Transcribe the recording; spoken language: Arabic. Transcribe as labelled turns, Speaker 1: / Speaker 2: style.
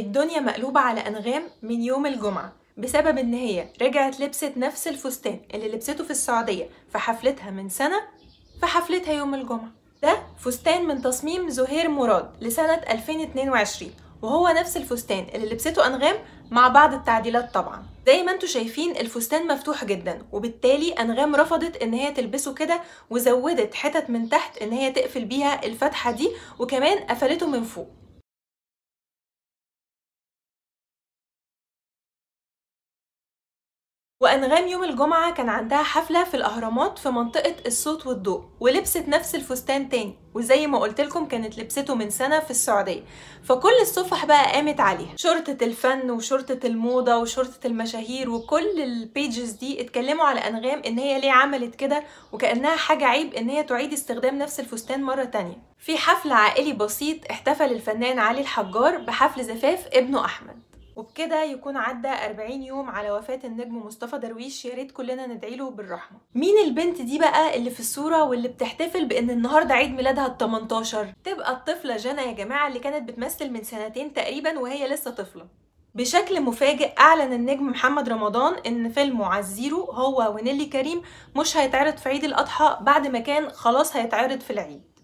Speaker 1: الدنيا مقلوبة على أنغام من يوم الجمعة بسبب إن هي رجعت لبست نفس الفستان اللي لبسته في السعودية في حفلتها من سنة في حفلتها يوم الجمعة ده فستان من تصميم زهير مراد لسنة 2022 وهو نفس الفستان اللي لبسته أنغام مع بعض التعديلات طبعا زي ما انتوا شايفين الفستان مفتوح جدا وبالتالي انغام رفضت ان هي تلبسه كده وزودت حتت من تحت ان هي تقفل بيها الفتحه دي وكمان قفلته من فوق وأنغام يوم الجمعة كان عندها حفلة في الأهرامات في منطقة الصوت والضوء ولبست نفس الفستان تاني وزي ما قلت لكم كانت لبسته من سنة في السعودية فكل الصفح بقى قامت عليها شرطة الفن وشرطة الموضة وشرطة المشاهير وكل البيجز دي اتكلموا على أنغام إن هي ليه عملت كده وكأنها حاجة عيب إن هي تعيد استخدام نفس الفستان مرة تانية في حفل عائلي بسيط احتفل الفنان علي الحجار بحفل زفاف ابنه أحمد وبكده يكون عدى 40 يوم على وفاة النجم مصطفى درويش يا ريت كلنا ندعي له بالرحمة مين البنت دي بقى اللي في الصورة واللي بتحتفل بان النهاردة عيد ميلادها ال 18 تبقى الطفلة جنى يا جماعة اللي كانت بتمثل من سنتين تقريبا وهي لسه طفلة بشكل مفاجئ اعلن النجم محمد رمضان ان فيلمه عزيرو هو ونيلي كريم مش هيتعرض في عيد الاضحى بعد ما كان خلاص هيتعرض في العيد